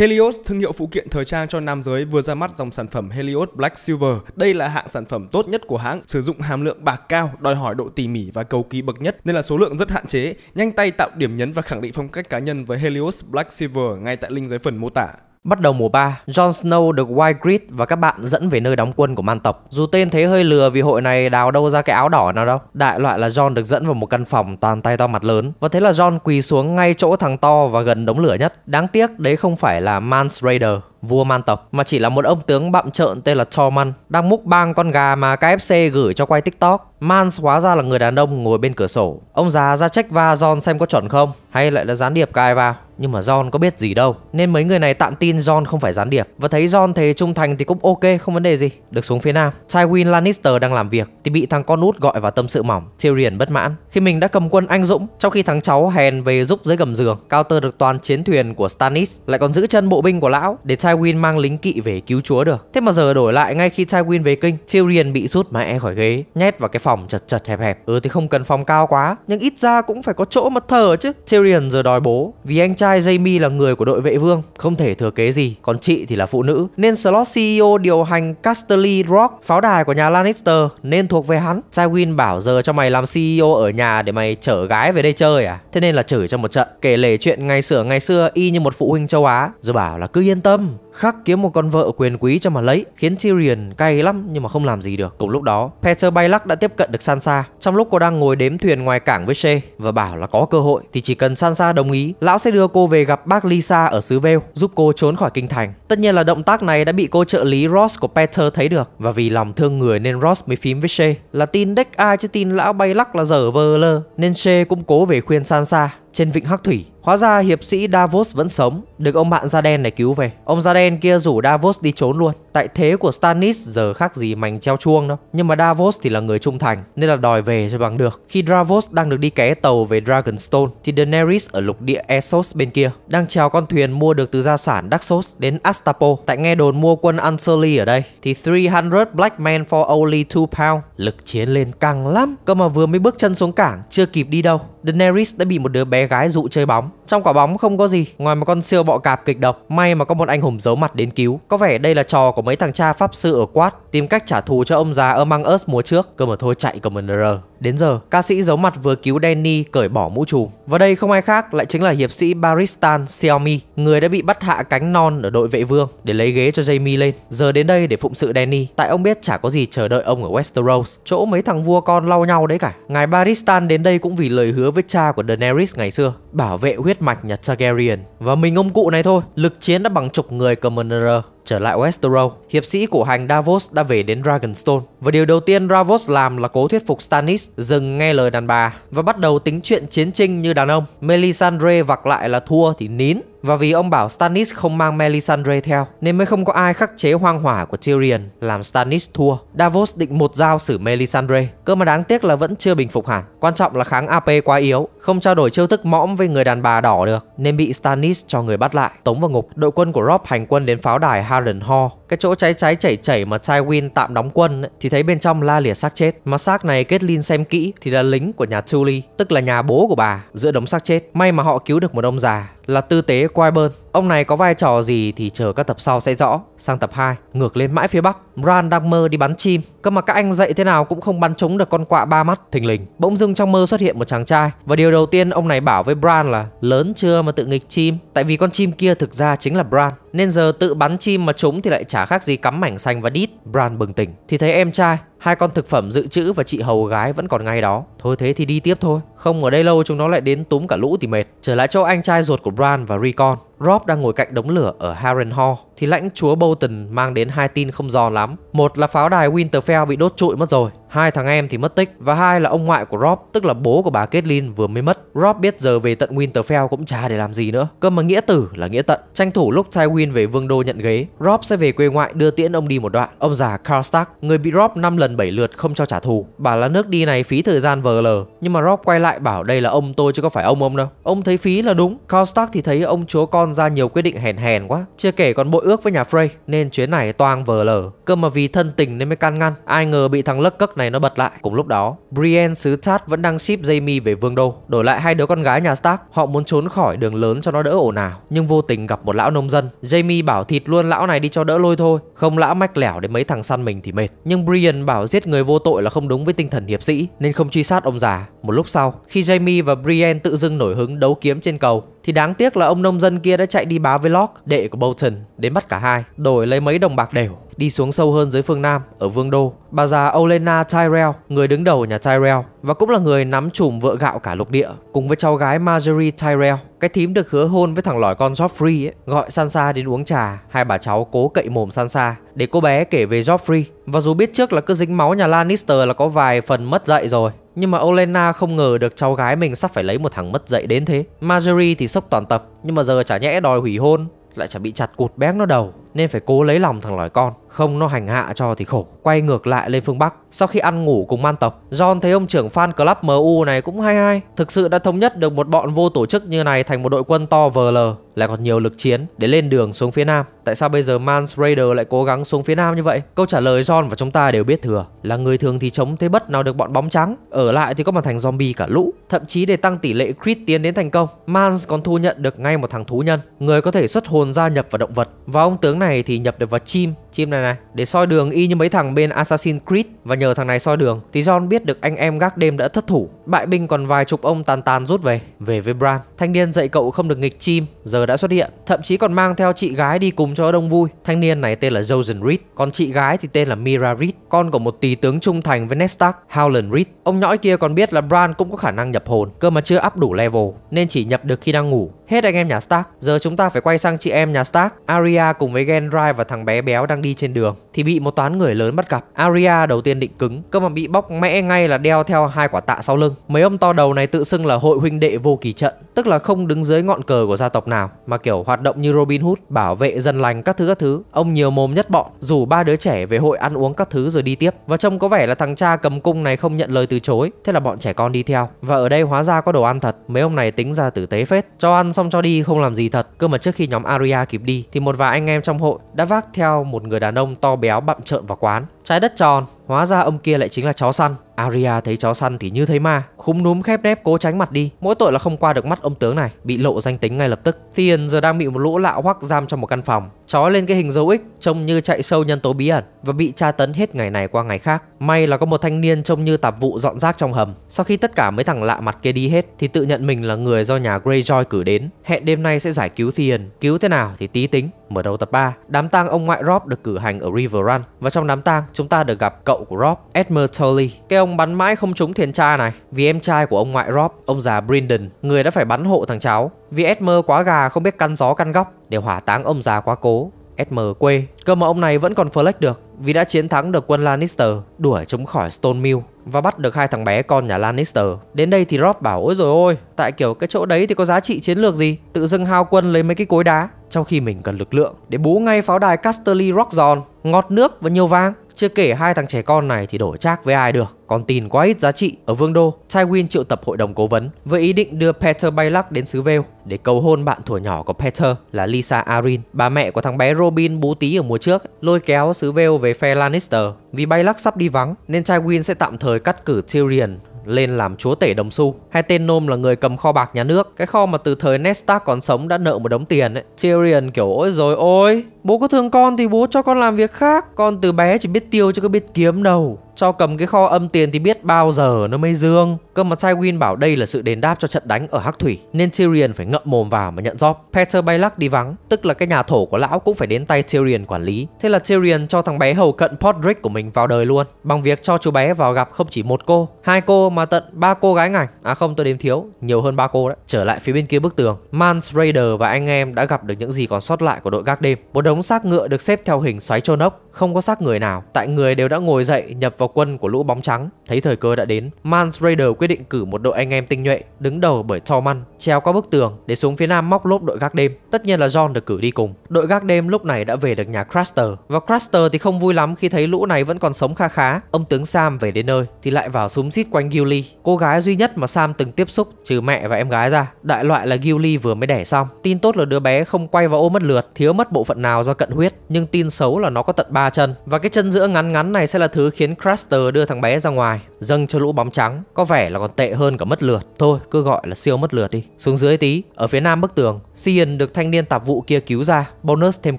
Helios, thương hiệu phụ kiện thời trang cho nam giới vừa ra mắt dòng sản phẩm Helios Black Silver. Đây là hạng sản phẩm tốt nhất của hãng, sử dụng hàm lượng bạc cao, đòi hỏi độ tỉ mỉ và cầu kỳ bậc nhất nên là số lượng rất hạn chế, nhanh tay tạo điểm nhấn và khẳng định phong cách cá nhân với Helios Black Silver ngay tại link dưới phần mô tả. Bắt đầu mùa 3, Jon Snow được White Creed và các bạn dẫn về nơi đóng quân của man tộc. Dù tên thế hơi lừa vì hội này đào đâu ra cái áo đỏ nào đâu. Đại loại là Jon được dẫn vào một căn phòng toàn tay to mặt lớn. Và thế là Jon quỳ xuống ngay chỗ thằng to và gần đống lửa nhất. Đáng tiếc đấy không phải là Mans Raider vua man tộc mà chỉ là một ông tướng bạm trợn tên là Tormund đang múc bang con gà mà KFC gửi cho quay TikTok Mans hóa ra là người đàn ông ngồi bên cửa sổ. Ông già ra trách va John xem có chuẩn không, hay lại là gián điệp cài vào. Nhưng mà John có biết gì đâu, nên mấy người này tạm tin John không phải gián điệp. Và thấy John thề trung thành thì cũng ok, không vấn đề gì. Được xuống phía nam, Tywin Lannister đang làm việc thì bị thằng con út gọi vào tâm sự mỏng. Tyrion bất mãn khi mình đã cầm quân anh dũng, trong khi thằng cháu hèn về giúp dưới gầm giường. Cao Tơ được toàn chiến thuyền của Stannis, lại còn giữ chân bộ binh của lão để Tywin mang lính kỵ về cứu chúa được. Thế mà giờ đổi lại ngay khi Tywin về kinh, Tyrion bị rút mẹ khỏi ghế, nhét vào cái phòng phòng chật chật hẹp hẹp. Ừ thì không cần phòng cao quá, nhưng ít ra cũng phải có chỗ mà thở chứ. Tyrion giờ đòi bố, vì anh trai Jaime là người của đội vệ vương, không thể thừa kế gì, còn chị thì là phụ nữ. Nên slot CEO điều hành Casterly Rock, pháo đài của nhà Lannister, nên thuộc về hắn. Tywin bảo giờ cho mày làm CEO ở nhà để mày chở gái về đây chơi à? Thế nên là chửi cho một trận, kể lể chuyện ngày xưa ngày xưa y như một phụ huynh châu Á, rồi bảo là cứ yên tâm, khắc kiếm một con vợ quyền quý cho mà lấy khiến Tyrion cay lắm nhưng mà không làm gì được. Cùng lúc đó, Peter Baylock đã tiếp cận được Sansa trong lúc cô đang ngồi đếm thuyền ngoài cảng với Shay và bảo là có cơ hội thì chỉ cần Sansa đồng ý, lão sẽ đưa cô về gặp bác Lisa ở xứ Vale giúp cô trốn khỏi kinh thành. Tất nhiên là động tác này đã bị cô trợ lý Ross của Peter thấy được và vì lòng thương người nên Ross mới phím với Shay là tin đếch ai chứ tin lão Baylock là dở vơ lơ nên Shay cũng cố về khuyên Sansa trên vịnh Hắc Thủy Hóa ra hiệp sĩ Davos vẫn sống, được ông bạn da đen này cứu về. Ông da đen kia rủ Davos đi trốn luôn. Tại thế của Stannis giờ khác gì mảnh treo chuông đâu. Nhưng mà Davos thì là người trung thành, nên là đòi về cho bằng được. Khi Davos đang được đi ké tàu về Dragonstone, thì Daenerys ở lục địa Essos bên kia đang chèo con thuyền mua được từ gia sản Daxos đến Astapo. Tại nghe đồn mua quân Unsullied ở đây, thì 300 black men for only 2 pound. Lực chiến lên căng lắm, cơ mà vừa mới bước chân xuống cảng, chưa kịp đi đâu Daenerys đã bị một đứa bé gái dụ chơi bóng. Trong quả bóng không có gì ngoài một con siêu bọ cạp kịch độc. May mà có một anh hùng giấu mặt đến cứu. Có vẻ đây là trò của mấy thằng cha pháp sư ở Quad tìm cách trả thù cho ông già Among Us mùa trước. Cơ mà thôi chạy của Commander. Đến giờ, ca sĩ giấu mặt vừa cứu Danny cởi bỏ mũ trùm. Và đây không ai khác lại chính là hiệp sĩ Baristan Xiaomi, người đã bị bắt hạ cánh non ở đội vệ vương để lấy ghế cho Jamie lên. Giờ đến đây để phụng sự Danny, tại ông biết chả có gì chờ đợi ông ở Westeros, chỗ mấy thằng vua con lau nhau đấy cả. Ngài Baristan đến đây cũng vì lời hứa với cha của Daenerys ngày xưa, bảo vệ huyết mạch nhà Targaryen. Và mình ông cụ này thôi, lực chiến đã bằng chục người Commander Trở lại Westeros, hiệp sĩ của hành Davos đã về đến Dragonstone và điều đầu tiên Davos làm là cố thuyết phục Stannis dừng nghe lời đàn bà và bắt đầu tính chuyện chiến tranh như đàn ông. Melisandre vặc lại là thua thì nín, và vì ông bảo Stannis không mang Melisandre theo nên mới không có ai khắc chế hoang hỏa của Tyrion làm Stannis thua. Davos định một dao xử Melisandre, cơ mà đáng tiếc là vẫn chưa bình phục hẳn. Quan trọng là kháng AP quá yếu, không trao đổi chiêu thức mõm với người đàn bà đỏ được nên bị Stannis cho người bắt lại, tống vào ngục. Đội quân của Rob hành quân đến pháo đài Harrenhal cái chỗ cháy cháy chảy chảy mà Tywin tạm đóng quân ấy, thì thấy bên trong la liệt xác chết. Mà xác này kết Caitlyn xem kỹ thì là lính của nhà Tully, tức là nhà bố của bà, giữa đống xác chết. May mà họ cứu được một ông già là tư tế Quaiburn Ông này có vai trò gì thì chờ các tập sau sẽ rõ. Sang tập 2, ngược lên mãi phía Bắc, Bran đang mơ đi bắn chim. Cơ mà các anh dậy thế nào cũng không bắn trúng được con quạ ba mắt. Thình lình, bỗng dưng trong mơ xuất hiện một chàng trai. Và điều đầu tiên ông này bảo với Bran là lớn chưa mà tự nghịch chim. Tại vì con chim kia thực ra chính là Bran. Nên giờ tự bắn chim mà trúng thì lại chả khác gì cắm mảnh xanh và đít. Bran bừng tỉnh thì thấy em trai Hai con thực phẩm dự trữ và chị hầu gái vẫn còn ngay đó. Thôi thế thì đi tiếp thôi. Không ở đây lâu chúng nó lại đến túm cả lũ thì mệt. Trở lại chỗ anh trai ruột của Bran và Recon. Rob đang ngồi cạnh đống lửa ở Harrenhal thì lãnh chúa Bolton mang đến hai tin không giòn lắm. Một là pháo đài Winterfell bị đốt trụi mất rồi, hai thằng em thì mất tích và hai là ông ngoại của Rob, tức là bố của bà Caitlyn vừa mới mất. Rob biết giờ về tận Winterfell cũng chả để làm gì nữa. Cơ mà nghĩa tử là nghĩa tận, tranh thủ lúc Tywin về vương đô nhận ghế, Rob sẽ về quê ngoại đưa tiễn ông đi một đoạn. Ông già Carl Stark, người bị Rob 5 lần 7 lượt không cho trả thù, bảo là nước đi này phí thời gian vờ lờ, nhưng mà Rob quay lại bảo đây là ông tôi chứ có phải ông ông đâu. Ông thấy phí là đúng, Carl Stark thì thấy ông chúa con ra nhiều quyết định hèn hèn quá, chưa kể còn bội ước với nhà Frey nên chuyến này toang vờ lở. Cơ mà vì thân tình nên mới can ngăn. Ai ngờ bị thằng lấc cấc này nó bật lại. Cùng lúc đó, Brienne xứ Chát vẫn đang ship Jamie về vương đô. Đổi lại hai đứa con gái nhà Stark, họ muốn trốn khỏi đường lớn cho nó đỡ ồn ào. Nhưng vô tình gặp một lão nông dân. Jamie bảo thịt luôn lão này đi cho đỡ lôi thôi. Không lão mách lẻo đến mấy thằng săn mình thì mệt. Nhưng Brienne bảo giết người vô tội là không đúng với tinh thần hiệp sĩ nên không truy sát ông già. Một lúc sau, khi Jamie và Brienne tự dưng nổi hứng đấu kiếm trên cầu, thì đáng tiếc là ông nông dân kia đã chạy đi báo với vlog đệ của Bolton đến bắt cả hai, đổi lấy mấy đồng bạc đều đi xuống sâu hơn dưới phương Nam ở Vương Đô. Bà già Olena Tyrell, người đứng đầu nhà Tyrell và cũng là người nắm chùm vợ gạo cả lục địa cùng với cháu gái Marjorie Tyrell. Cái thím được hứa hôn với thằng lòi con Joffrey ấy, gọi Sansa đến uống trà, hai bà cháu cố cậy mồm Sansa để cô bé kể về Joffrey. Và dù biết trước là cứ dính máu nhà Lannister là có vài phần mất dạy rồi, nhưng mà Olena không ngờ được cháu gái mình sắp phải lấy một thằng mất dạy đến thế. Marjorie thì sốc toàn tập, nhưng mà giờ chả nhẽ đòi hủy hôn, lại chả bị chặt cụt béng nó đầu, nên phải cố lấy lòng thằng lòi con không nó hành hạ cho thì khổ quay ngược lại lên phương bắc sau khi ăn ngủ cùng man tộc john thấy ông trưởng fan club mu này cũng hay hay thực sự đã thống nhất được một bọn vô tổ chức như này thành một đội quân to vl lại còn nhiều lực chiến để lên đường xuống phía nam tại sao bây giờ mans raider lại cố gắng xuống phía nam như vậy câu trả lời john và chúng ta đều biết thừa là người thường thì chống thế bất nào được bọn bóng trắng ở lại thì có mà thành zombie cả lũ thậm chí để tăng tỷ lệ crit tiến đến thành công mans còn thu nhận được ngay một thằng thú nhân người có thể xuất hồn gia nhập vào động vật và ông tướng này thì nhập được vào chim chim này này này Để soi đường y như mấy thằng bên Assassin Creed Và nhờ thằng này soi đường Thì John biết được anh em gác đêm đã thất thủ Bại binh còn vài chục ông tàn tàn rút về Về với Bran Thanh niên dạy cậu không được nghịch chim Giờ đã xuất hiện Thậm chí còn mang theo chị gái đi cùng cho đông vui Thanh niên này tên là Jason Reed Còn chị gái thì tên là Mira Reed Con của một tỷ tướng trung thành với Ned Stark Howland Reed Ông nhõi kia còn biết là Bran cũng có khả năng nhập hồn Cơ mà chưa up đủ level Nên chỉ nhập được khi đang ngủ Hết anh em nhà Stark Giờ chúng ta phải quay sang chị em nhà Stark Arya cùng với Gendry và thằng bé béo đang đi trên trên đường thì bị một toán người lớn bắt gặp. Aria đầu tiên định cứng, cơ mà bị bóc mẽ ngay là đeo theo hai quả tạ sau lưng. Mấy ông to đầu này tự xưng là hội huynh đệ vô kỳ trận, tức là không đứng dưới ngọn cờ của gia tộc nào mà kiểu hoạt động như Robin Hood, bảo vệ dân lành các thứ các thứ. Ông nhiều mồm nhất bọn, rủ ba đứa trẻ về hội ăn uống các thứ rồi đi tiếp. Và trông có vẻ là thằng cha cầm cung này không nhận lời từ chối, thế là bọn trẻ con đi theo. Và ở đây hóa ra có đồ ăn thật, mấy ông này tính ra tử tế phết, cho ăn xong cho đi không làm gì thật. Cơ mà trước khi nhóm Aria kịp đi thì một vài anh em trong hội đã vác theo một người đàn ông đàn ông to béo bặm trợn vào quán. Trái đất tròn, Hóa ra ông kia lại chính là chó săn. Arya thấy chó săn thì như thấy ma, khúm núm khép nép cố tránh mặt đi. Mỗi tội là không qua được mắt ông tướng này, bị lộ danh tính ngay lập tức. Theon giờ đang bị một lũ lạ hoắc giam trong một căn phòng, Chó lên cái hình dấu ích trông như chạy sâu nhân tố bí ẩn và bị tra tấn hết ngày này qua ngày khác. May là có một thanh niên trông như tạp vụ dọn rác trong hầm. Sau khi tất cả mấy thằng lạ mặt kia đi hết thì tự nhận mình là người do nhà Greyjoy cử đến, hẹn đêm nay sẽ giải cứu Theon. Cứu thế nào thì tí tính. Mở đầu tập 3, đám tang ông ngoại Rob được cử hành ở Riverrun và trong đám tang chúng ta được gặp cậu cậu của Rob, Edmer Tully. Cái ông bắn mãi không trúng thiên cha này vì em trai của ông ngoại Rob, ông già Brandon, người đã phải bắn hộ thằng cháu. Vì Edmer quá gà không biết căn gió căn góc để hỏa táng ông già quá cố. Edmer quê, cơ mà ông này vẫn còn flex được vì đã chiến thắng được quân Lannister, đuổi chúng khỏi Stone Mill và bắt được hai thằng bé con nhà Lannister. Đến đây thì Rob bảo ôi rồi ôi, tại kiểu cái chỗ đấy thì có giá trị chiến lược gì, tự dưng hao quân lấy mấy cái cối đá, trong khi mình cần lực lượng để bú ngay pháo đài Casterly Rockzon, ngọt nước và nhiều vang. Chưa kể hai thằng trẻ con này thì đổi chác với ai được, còn tin quá ít giá trị. Ở Vương Đô, Tywin triệu tập hội đồng cố vấn với ý định đưa Peter Bayluck đến xứ Vale để cầu hôn bạn thuở nhỏ của Peter là Lisa Arin, bà mẹ của thằng bé Robin bú tí ở mùa trước, lôi kéo xứ Vale về phe Lannister. Vì Bayluck sắp đi vắng nên Tywin sẽ tạm thời cắt cử Tyrion lên làm chúa tể đồng xu. Hai tên nôm là người cầm kho bạc nhà nước, cái kho mà từ thời Ned Stark còn sống đã nợ một đống tiền ấy. Tyrion kiểu ôi rồi ôi, Bố có thương con thì bố cho con làm việc khác Con từ bé chỉ biết tiêu chứ có biết kiếm đâu Cho cầm cái kho âm tiền thì biết bao giờ nó mới dương Cơ mà Tywin bảo đây là sự đền đáp cho trận đánh ở Hắc Thủy Nên Tyrion phải ngậm mồm vào mà nhận job Peter Baylak đi vắng Tức là cái nhà thổ của lão cũng phải đến tay Tyrion quản lý Thế là Tyrion cho thằng bé hầu cận Podrick của mình vào đời luôn Bằng việc cho chú bé vào gặp không chỉ một cô Hai cô mà tận ba cô gái ngành À không tôi đếm thiếu Nhiều hơn ba cô đấy Trở lại phía bên kia bức tường Mans Raider và anh em đã gặp được những gì còn sót lại của đội gác đêm Một đống xác ngựa được xếp theo hình xoáy trôn ốc, không có xác người nào. Tại người đều đã ngồi dậy nhập vào quân của lũ bóng trắng. Thấy thời cơ đã đến, Mans Raider quyết định cử một đội anh em tinh nhuệ, đứng đầu bởi Thorman, treo qua bức tường để xuống phía nam móc lốp đội gác đêm. Tất nhiên là John được cử đi cùng. Đội gác đêm lúc này đã về được nhà Craster và Craster thì không vui lắm khi thấy lũ này vẫn còn sống kha khá. Ông tướng Sam về đến nơi thì lại vào súng xít quanh Gilly, cô gái duy nhất mà Sam từng tiếp xúc trừ mẹ và em gái ra. Đại loại là Gilly vừa mới đẻ xong. Tin tốt là đứa bé không quay vào ô mất lượt, thiếu mất bộ phận nào nào do cận huyết, nhưng tin xấu là nó có tận 3 chân. Và cái chân giữa ngắn ngắn này sẽ là thứ khiến Craster đưa thằng bé ra ngoài, dâng cho lũ bóng trắng, có vẻ là còn tệ hơn cả mất lượt. Thôi, cứ gọi là siêu mất lượt đi. Xuống dưới tí, ở phía nam bức tường, Theon được thanh niên tạp vụ kia cứu ra, bonus thêm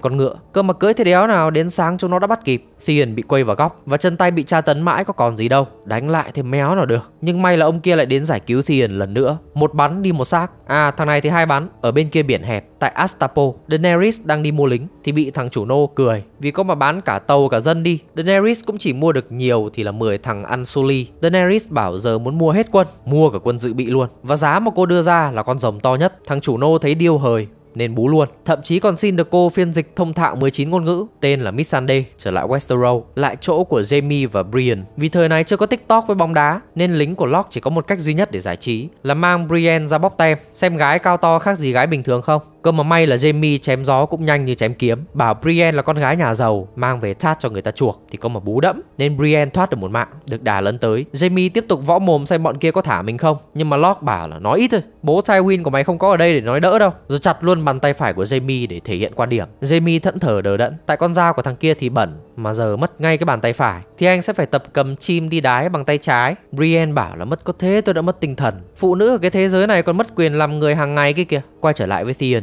con ngựa. Cơ mà cưỡi thế đéo nào đến sáng chúng nó đã bắt kịp. Theon bị quay vào góc và chân tay bị tra tấn mãi có còn gì đâu, đánh lại thì méo nào được. Nhưng may là ông kia lại đến giải cứu Theon lần nữa, một bắn đi một xác. À, thằng này thì hai bắn. Ở bên kia biển hẹp, tại Astapo, Daenerys đang đi mua lính thì bị thằng chủ nô cười vì có mà bán cả tàu cả dân đi. Daenerys cũng chỉ mua được nhiều thì là 10 thằng ăn Sully. Daenerys bảo giờ muốn mua hết quân, mua cả quân dự bị luôn. Và giá mà cô đưa ra là con rồng to nhất. Thằng chủ nô thấy điêu hời nên bú luôn. Thậm chí còn xin được cô phiên dịch thông thạo 19 ngôn ngữ, tên là Miss Sunday, trở lại Westeros, lại chỗ của Jamie và Brienne. Vì thời này chưa có TikTok với bóng đá, nên lính của Locke chỉ có một cách duy nhất để giải trí, là mang Brienne ra bóp tem, xem gái cao to khác gì gái bình thường không. Cơ mà may là Jamie chém gió cũng nhanh như chém kiếm Bảo Brienne là con gái nhà giàu Mang về thát cho người ta chuộc Thì có mà bú đẫm Nên Brienne thoát được một mạng Được đà lấn tới Jamie tiếp tục võ mồm xem bọn kia có thả mình không Nhưng mà Locke bảo là nói ít thôi Bố Tywin của mày không có ở đây để nói đỡ đâu Rồi chặt luôn bàn tay phải của Jamie để thể hiện quan điểm Jamie thẫn thờ đờ đẫn Tại con dao của thằng kia thì bẩn mà giờ mất ngay cái bàn tay phải thì anh sẽ phải tập cầm chim đi đái bằng tay trái. Brienne bảo là mất có thế tôi đã mất tinh thần. Phụ nữ ở cái thế giới này còn mất quyền làm người hàng ngày kia kìa. Quay trở lại với Theon,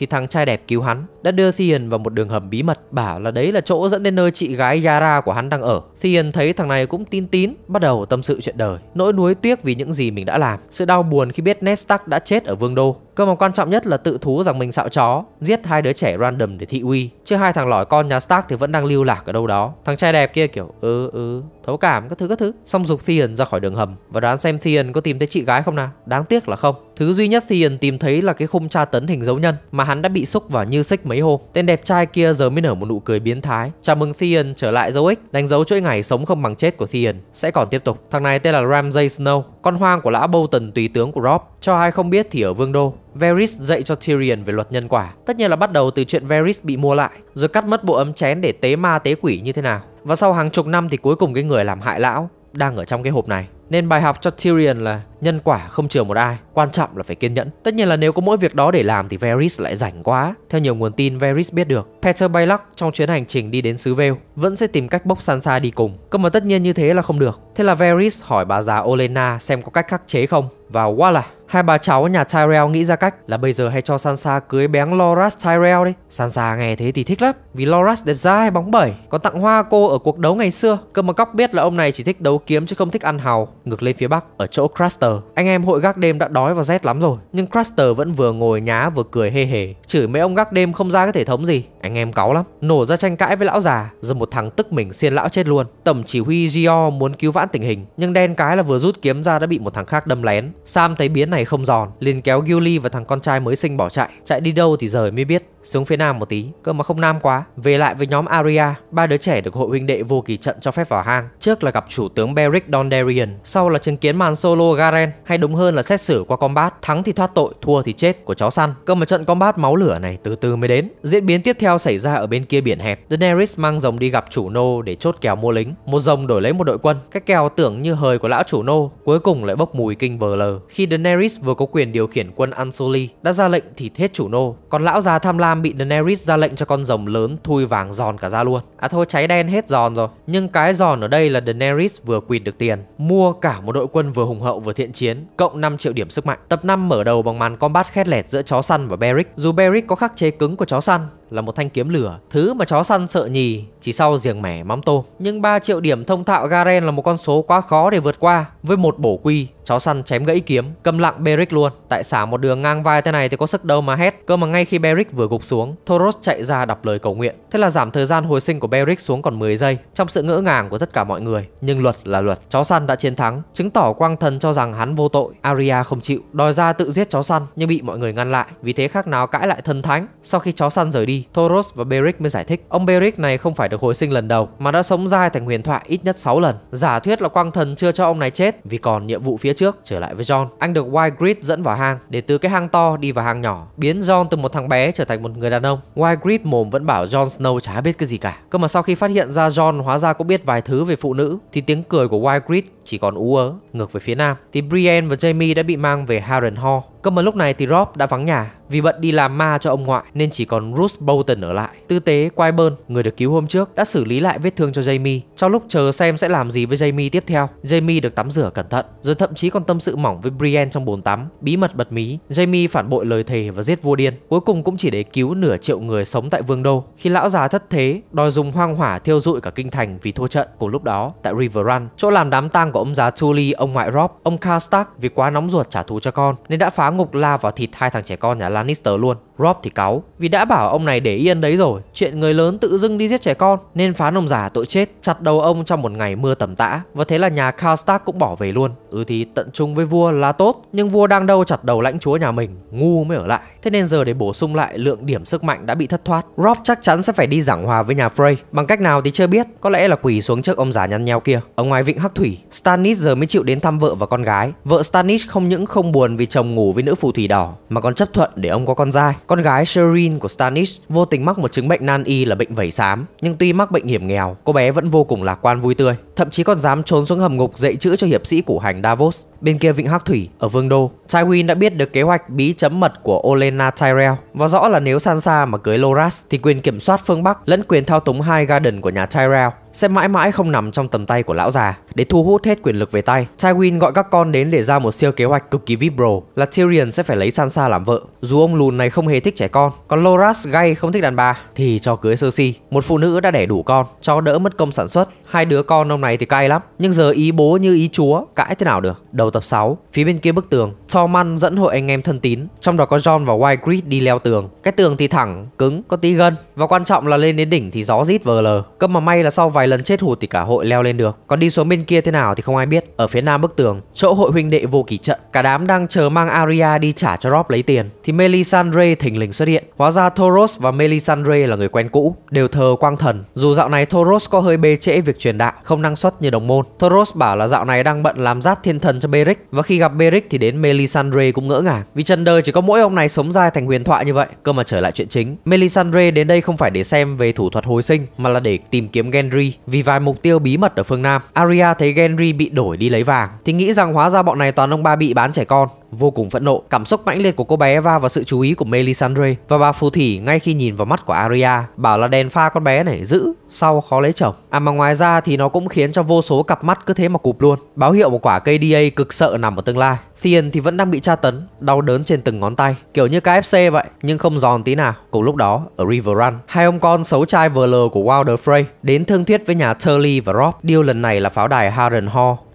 thì thằng trai đẹp cứu hắn đã đưa Thiền vào một đường hầm bí mật bảo là đấy là chỗ dẫn đến nơi chị gái Yara của hắn đang ở. Thiền thấy thằng này cũng tin tín, bắt đầu tâm sự chuyện đời, nỗi nuối tiếc vì những gì mình đã làm, sự đau buồn khi biết Nestak đã chết ở Vương Đô. Cơ mà quan trọng nhất là tự thú rằng mình xạo chó, giết hai đứa trẻ random để thị uy, chứ hai thằng lõi con nhà Stark thì vẫn đang lưu lạc ở đâu đó. Thằng trai đẹp kia kiểu ừ ừ, thấu cảm các thứ các thứ, xong dục Thiền ra khỏi đường hầm và đoán xem Thiền có tìm thấy chị gái không nào. Đáng tiếc là không. Thứ duy nhất Thiền tìm thấy là cái khung tra tấn hình dấu nhân mà hắn đã bị xúc vào như xích mấy hôm. Tên đẹp trai kia giờ mới nở một nụ cười biến thái. Chào mừng Theon trở lại dấu ích, đánh dấu chuỗi ngày sống không bằng chết của Theon. Sẽ còn tiếp tục. Thằng này tên là Ramsay Snow, con hoang của lão Bolton tùy tướng của Rob. Cho ai không biết thì ở Vương Đô, Varys dạy cho Tyrion về luật nhân quả. Tất nhiên là bắt đầu từ chuyện Varys bị mua lại, rồi cắt mất bộ ấm chén để tế ma tế quỷ như thế nào. Và sau hàng chục năm thì cuối cùng cái người làm hại lão đang ở trong cái hộp này. Nên bài học cho Tyrion là nhân quả không chừa một ai, quan trọng là phải kiên nhẫn. Tất nhiên là nếu có mỗi việc đó để làm thì Varys lại rảnh quá. Theo nhiều nguồn tin Varys biết được, Peter Baelak trong chuyến hành trình đi đến xứ Vale vẫn sẽ tìm cách bốc Sansa đi cùng. Cơ mà tất nhiên như thế là không được. Thế là Varys hỏi bà già Olenna xem có cách khắc chế không. Và voila, Hai bà cháu nhà Tyrell nghĩ ra cách là bây giờ hay cho Sansa cưới béng Loras Tyrell đi. Sansa nghe thế thì thích lắm, vì Loras đẹp dai bóng bẩy, còn tặng hoa cô ở cuộc đấu ngày xưa. Cơ mà cóc biết là ông này chỉ thích đấu kiếm chứ không thích ăn hào. Ngược lên phía bắc, ở chỗ Craster, anh em hội gác đêm đã đói và rét lắm rồi, nhưng Craster vẫn vừa ngồi nhá vừa cười hê hề, chửi mấy ông gác đêm không ra cái thể thống gì. Anh em cáu lắm, nổ ra tranh cãi với lão già, rồi một thằng tức mình xiên lão chết luôn. Tổng chỉ huy Gio muốn cứu vãn tình hình, nhưng đen cái là vừa rút kiếm ra đã bị một thằng khác đâm lén. Sam thấy biến này này không giòn liền kéo Gilly và thằng con trai mới sinh bỏ chạy chạy đi đâu thì giờ mới biết xuống phía nam một tí, cơ mà không nam quá. Về lại với nhóm Aria, ba đứa trẻ được hội huynh đệ vô kỳ trận cho phép vào hang. Trước là gặp chủ tướng Beric Dondarrion, sau là chứng kiến màn solo Garen, hay đúng hơn là xét xử qua combat, thắng thì thoát tội, thua thì chết của chó săn. Cơ mà trận combat máu lửa này từ từ mới đến. Diễn biến tiếp theo xảy ra ở bên kia biển hẹp. Daenerys mang rồng đi gặp chủ nô để chốt kèo mua lính. Một rồng đổi lấy một đội quân. Cái kèo tưởng như hời của lão chủ nô, cuối cùng lại bốc mùi kinh vờ lờ. Khi Daenerys vừa có quyền điều khiển quân Ansoli đã ra lệnh thì hết chủ nô, còn lão già tham lam Sam bị Daenerys ra lệnh cho con rồng lớn thui vàng giòn cả ra luôn. À thôi cháy đen hết giòn rồi. Nhưng cái giòn ở đây là Daenerys vừa quỳt được tiền, mua cả một đội quân vừa hùng hậu vừa thiện chiến, cộng 5 triệu điểm sức mạnh. Tập 5 mở đầu bằng màn combat khét lẹt giữa chó săn và Beric. Dù Beric có khắc chế cứng của chó săn, là một thanh kiếm lửa, thứ mà chó săn sợ nhì chỉ sau giềng mẻ mắm tôm. Nhưng 3 triệu điểm thông thạo Garen là một con số quá khó để vượt qua. Với một bổ quy, chó săn chém gãy kiếm, cầm lặng Beric luôn. Tại xả một đường ngang vai thế này thì có sức đâu mà hét. Cơ mà ngay khi Beric vừa gục xuống, Thoros chạy ra đọc lời cầu nguyện. Thế là giảm thời gian hồi sinh của Beric xuống còn 10 giây, trong sự ngỡ ngàng của tất cả mọi người. Nhưng luật là luật, chó săn đã chiến thắng, chứng tỏ quang thần cho rằng hắn vô tội. aria không chịu, đòi ra tự giết chó săn nhưng bị mọi người ngăn lại, vì thế khác nào cãi lại thần thánh. Sau khi chó săn rời đi, Thoros và Beric mới giải thích. Ông Beric này không phải được hồi sinh lần đầu, mà đã sống dai thành huyền thoại ít nhất 6 lần. Giả thuyết là quang thần chưa cho ông này chết vì còn nhiệm vụ phía trước. Trở lại với John, anh được White Grid dẫn vào hang, để từ cái hang to đi vào hang nhỏ, biến John từ một thằng bé trở thành một người đàn ông. White Grid mồm vẫn bảo Jon Snow chả biết cái gì cả. Cơ mà sau khi phát hiện ra John hóa ra cũng biết vài thứ về phụ nữ, thì tiếng cười của White Grid chỉ còn ú ớ. Ngược về phía nam, thì Brienne và Jamie đã bị mang về Harrenhal Cơ mà lúc này thì Rob đã vắng nhà vì bận đi làm ma cho ông ngoại nên chỉ còn Bruce Bolton ở lại. Tư tế Wyburn, người được cứu hôm trước, đã xử lý lại vết thương cho Jamie trong lúc chờ xem sẽ làm gì với Jamie tiếp theo. Jamie được tắm rửa cẩn thận, rồi thậm chí còn tâm sự mỏng với Brian trong bồn tắm. Bí mật bật mí, Jamie phản bội lời thề và giết vua điên, cuối cùng cũng chỉ để cứu nửa triệu người sống tại vương đô. Khi lão già thất thế, đòi dùng hoang hỏa thiêu rụi cả kinh thành vì thua trận. Cùng lúc đó, tại River Run, chỗ làm đám tang của ông già Tully, ông ngoại Rob, ông Carl Stark vì quá nóng ruột trả thù cho con nên đã phá tám ngục la vào thịt hai thằng trẻ con nhà Lannister luôn. Rob thì cáu, vì đã bảo ông này để yên đấy rồi, chuyện người lớn tự dưng đi giết trẻ con nên phán ông già tội chết, chặt đầu ông trong một ngày mưa tầm tã và thế là nhà Khal Stark cũng bỏ về luôn. Ừ thì tận trung với vua là tốt, nhưng vua đang đâu chặt đầu lãnh chúa nhà mình, ngu mới ở lại. Thế nên giờ để bổ sung lại lượng điểm sức mạnh đã bị thất thoát, Rob chắc chắn sẽ phải đi giảng hòa với nhà Frey. Bằng cách nào thì chưa biết, có lẽ là quỳ xuống trước ông già nhăn nheo kia. Ở ngoài vịnh Hắc Thủy, Stannis giờ mới chịu đến thăm vợ và con gái. Vợ Stannis không những không buồn vì chồng ngủ với nữ phù thủy đỏ, mà còn chấp thuận để ông có con trai. Con gái Shireen của Stannis vô tình mắc một chứng bệnh nan y là bệnh vẩy xám, nhưng tuy mắc bệnh hiểm nghèo, cô bé vẫn vô cùng lạc quan vui tươi, thậm chí còn dám trốn xuống hầm ngục dạy chữ cho hiệp sĩ của hành Davos. Bên kia vịnh Hắc Thủy, ở Vương đô, Tywin đã biết được kế hoạch bí chấm mật của Olen Elena Tyrell và rõ là nếu Sansa mà cưới Loras thì quyền kiểm soát phương Bắc lẫn quyền thao túng hai Garden của nhà Tyrell sẽ mãi mãi không nằm trong tầm tay của lão già. Để thu hút hết quyền lực về tay, Tywin gọi các con đến để ra một siêu kế hoạch cực kỳ vip bro là Tyrion sẽ phải lấy Sansa làm vợ. Dù ông lùn này không hề thích trẻ con, còn Loras gay không thích đàn bà thì cho cưới Cersei, một phụ nữ đã đẻ đủ con, cho đỡ mất công sản xuất. Hai đứa con ông này thì cay lắm, nhưng giờ ý bố như ý chúa, cãi thế nào được. Đầu tập 6, phía bên kia bức tường, Tormund dẫn hội anh em thân tín, trong đó có John và Whitegreed đi leo tường. Cái tường thì thẳng, cứng, có tí gân và quan trọng là lên đến đỉnh thì gió rít vờ lờ. Cơ mà may là sau vài vài lần chết hụt thì cả hội leo lên được Còn đi xuống bên kia thế nào thì không ai biết Ở phía nam bức tường Chỗ hội huynh đệ vô kỳ trận Cả đám đang chờ mang Aria đi trả cho Rob lấy tiền Thì Melisandre thình lình xuất hiện Hóa ra Thoros và Melisandre là người quen cũ Đều thờ quang thần Dù dạo này Thoros có hơi bê trễ việc truyền đạo Không năng suất như đồng môn Thoros bảo là dạo này đang bận làm giáp thiên thần cho Beric Và khi gặp Beric thì đến Melisandre cũng ngỡ ngàng Vì trần đời chỉ có mỗi ông này sống dài thành huyền thoại như vậy Cơ mà trở lại chuyện chính Melisandre đến đây không phải để xem về thủ thuật hồi sinh Mà là để tìm kiếm Gendry vì vài mục tiêu bí mật ở phương Nam. Arya thấy Gendry bị đổi đi lấy vàng thì nghĩ rằng hóa ra bọn này toàn ông ba bị bán trẻ con. Vô cùng phẫn nộ, cảm xúc mãnh liệt của cô bé Eva và sự chú ý của Melisandre và bà phù thủy ngay khi nhìn vào mắt của Arya bảo là đèn pha con bé này giữ sau khó lấy chồng. À mà ngoài ra thì nó cũng khiến cho vô số cặp mắt cứ thế mà cụp luôn, báo hiệu một quả KDA cực sợ nằm ở tương lai. Thiền thì vẫn đang bị tra tấn, đau đớn trên từng ngón tay, kiểu như KFC vậy, nhưng không giòn tí nào. Cùng lúc đó, ở Riverrun, hai ông con xấu trai VL của Wilder Frey đến thương thuyết kết với nhà Turley và Rob. Deal lần này là pháo đài Harren